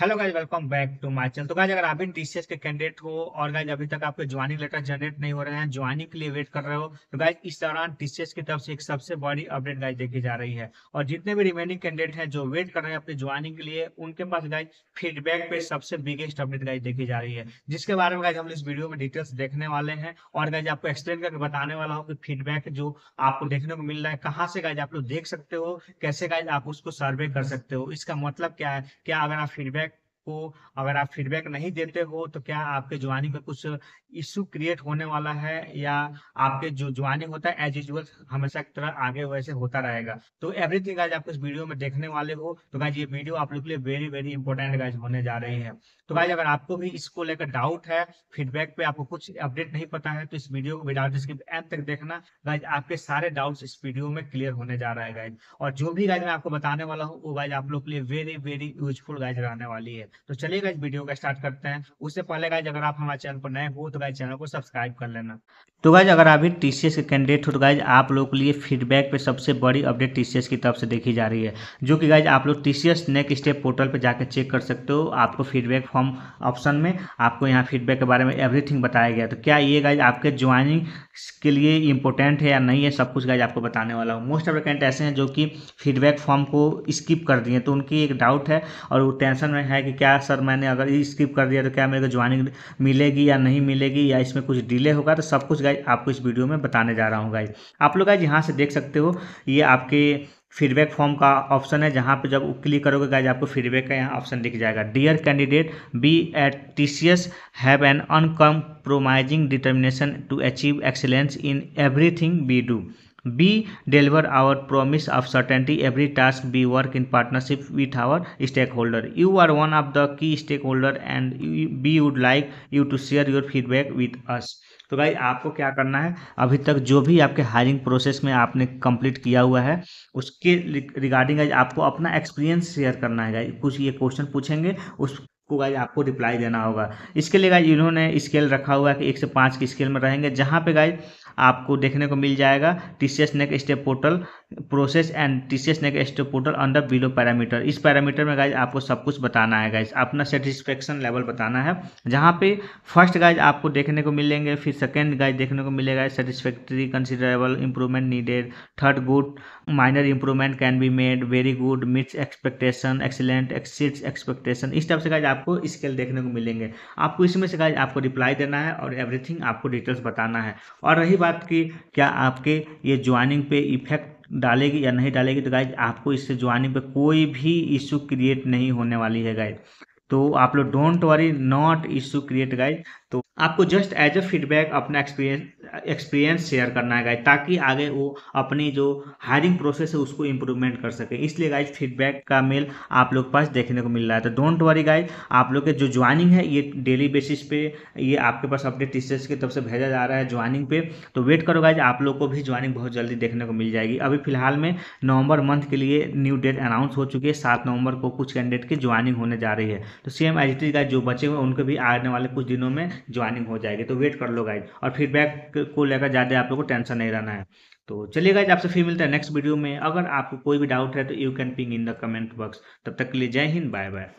hello guys welcome back to my channel तो guys अगर आप इन टीसीएस के कैंडिडेट हो और गाइज अभी तक आपके ज्वाइनिंग लेटर जनरेट नहीं हो रहे हैं ज्वाइनिंग के लिए वेट कर रहे हो तो गाइज इस दौरान टीसीएस की तरफ से एक सबसे बड़ी अपडेट गाइज देखी जा रही है और जितने भी रिमेनिंग कैंडिडेट हैं जो वेट कर रहे हैं अपने ज्वाइनिंग के लिए उनके पास गाइज फीडबैक पे सबसे बिगेस्ट अपडेट गाइज देखी जा रही है जिसके बारे में गाइज हम इस वीडियो में डिटेल्स देखने वाले हैं और गाइज आपको एक्सप्लेन करके बताने वाला हूँ कि फीडबैक जो आपको देखने को मिल रहा है कहाँ से गाइज आप लोग देख सकते हो कैसे गाइज आप उसको सर्वे कर सकते हो इसका मतलब क्या है क्या अगर आप फीडबैक आपको अगर आप फीडबैक नहीं देते हो तो क्या आपके जवानी में कुछ इश्यू क्रिएट होने वाला है या आपके जो जवानी होता है एज यूजल हमेशा की तरह आगे वैसे होता रहेगा तो एवरीथिंग आज आप इस वीडियो में देखने वाले हो तो गाइज ये वीडियो आप लोग के लिए वेरी वेरी इंपॉर्टेंट गाइज होने जा रही है तो गाइज अगर आपको भी इसको लेकर डाउट है फीडबैक पे आपको कुछ अपडेट नहीं पता है तो इस वीडियो को विदाउट स्किप एंड तक देखना गाइज आपके सारे डाउट इस वीडियो में क्लियर होने जा रहा है गाइज और जो भी गाइज मैं आपको बताने वाला हूँ वो गाइज आप लोग के लिए वेरी वेरी यूजफुल गाइज रहने वाली है तो चलिए गाइज वीडियो का स्टार्ट करते हैं उससे पहले गाइज अगर आप हमारे चैनल पर नए हो तो गाइज चैनल को सब्सक्राइब कर लेना तो गाइज अगर अभी टी के कैंडिडेट हो तो गाइज आप लोगों के लिए फीडबैक पे सबसे बड़ी अपडेट टी की तरफ से देखी जा रही है जो कि गाइज आप लोग टी नेक्स्ट स्टेप पोर्टल पर जाकर चेक कर सकते हो आपको फीडबैक फॉर्म ऑप्शन में आपको यहाँ फीडबैक के बारे में एवरीथिंग बताया गया तो क्या ये गाइज आपके ज्वाइनिंग के लिए इंपॉर्टेंट है या नहीं है सब कुछ गाइज आपको बताने वाला हूँ मोस्ट एप्लीकेंट ऐसे हैं जो कि फीडबैक फॉर्म को स्किप कर दिए तो उनकी एक डाउट है और वो टेंशन में है कि क्या क्या सर मैंने अगर स्किप कर दिया तो क्या मेरे को ज्वाइनिंग मिलेगी या नहीं मिलेगी या इसमें कुछ डिले होगा तो सब कुछ गाइज आपको इस वीडियो में बताने जा रहा हूँ गाइज आप लोग गाइज यहाँ से देख सकते हो ये आपके फीडबैक फॉर्म का ऑप्शन है जहाँ पे जब क्लिक करोगे गाइज आपको फीडबैक का यहाँ ऑप्शन दिख जाएगा dear candidate we at T C S have an uncompromising determination to achieve excellence in everything we do we deliver our promise of certainty every task we work in partnership with our stakeholder you are one of the key stakeholder and we would like you to share your feedback with us तो भाई आपको क्या करना है अभी तक जो भी आपके हायरिंग प्रोसेस में आपने कंप्लीट किया हुआ है उसके रिगार्डिंग आपको अपना एक्सपीरियंस शेयर करना है गाई कुछ ये क्वेश्चन पूछेंगे उस को गाइज आपको रिप्लाई देना होगा इसके लिए गाइज इन्होंने स्केल रखा हुआ है कि एक से पाँच की स्केल में रहेंगे जहाँ पे गाइज आपको देखने को मिल जाएगा T C S next step portal process and T C S next step portal under below parameter इस पैरामीटर में गाइज आपको सब कुछ बताना है गाइज अपना सेटिस्फेक्शन लेवल बताना है जहाँ पे फर्स्ट गाइज आपको देखने को मिलेंगे फिर सेकेंड गाइज देखने को मिलेगा satisfactory considerable improvement needed third good minor improvement can be made very good meets expectation excellent exceeds expectation इस टाइप से गाइज आपको स्केल देखने को मिलेंगे आपको इसमें से गाइज आपको रिप्लाई देना है और एवरीथिंग आपको डिटेल्स बताना है और रही बात बात की क्या आपके ये ज्वाइनिंग पे इफेक्ट डालेगी या नहीं डालेगी तो गाइज आपको इससे ज्वाइनिंग पे कोई भी इशू क्रिएट नहीं होने वाली है गाइज तो आप लोग don't worry not issue create guys तो आपको जस्ट एज अ फीडबैक अपना एक्सपीरियंस एक्सपीरियंस शेयर करना है गाइज ताकि आगे वो अपनी जो हायरिंग प्रोसेस है उसको इम्प्रूवमेंट कर सके इसलिए गाइज फीडबैक का मेल आप लोग पास देखने को मिल रहा है तो डोंट वरी गाइज आप लोग के जो ज्वाइनिंग है ये डेली बेसिस पे ये आपके पास अपडेट टीचर्स की तरफ से भेजा जा रहा है ज्वाइनिंग पे तो वेट करो गाइज आप लोग को भी ज्वाइनिंग बहुत जल्दी देखने को मिल जाएगी अभी फिलहाल में नवंबर मंथ के लिए न्यू डेट अनाउंस हो चुकी है सात नवंबर को कुछ कैंडिडेट की ज्वाइनिंग होने जा रही है तो सेम एजिटी गाइज जो बचे हुए उनके भी आने वाले कुछ दिनों में ज्वाइनिंग हो जाएगी तो वेट कर लो गाइज और फीडबैक को लेकर ज़्यादा आप लोग को टेंशन नहीं रहना है तो चलिएगा आपसे फिर मिलता है नेक्स्ट वीडियो में अगर आपको कोई भी डाउट है तो you can ping in the comment box तब तक के लिए जय हिंद बाय बाय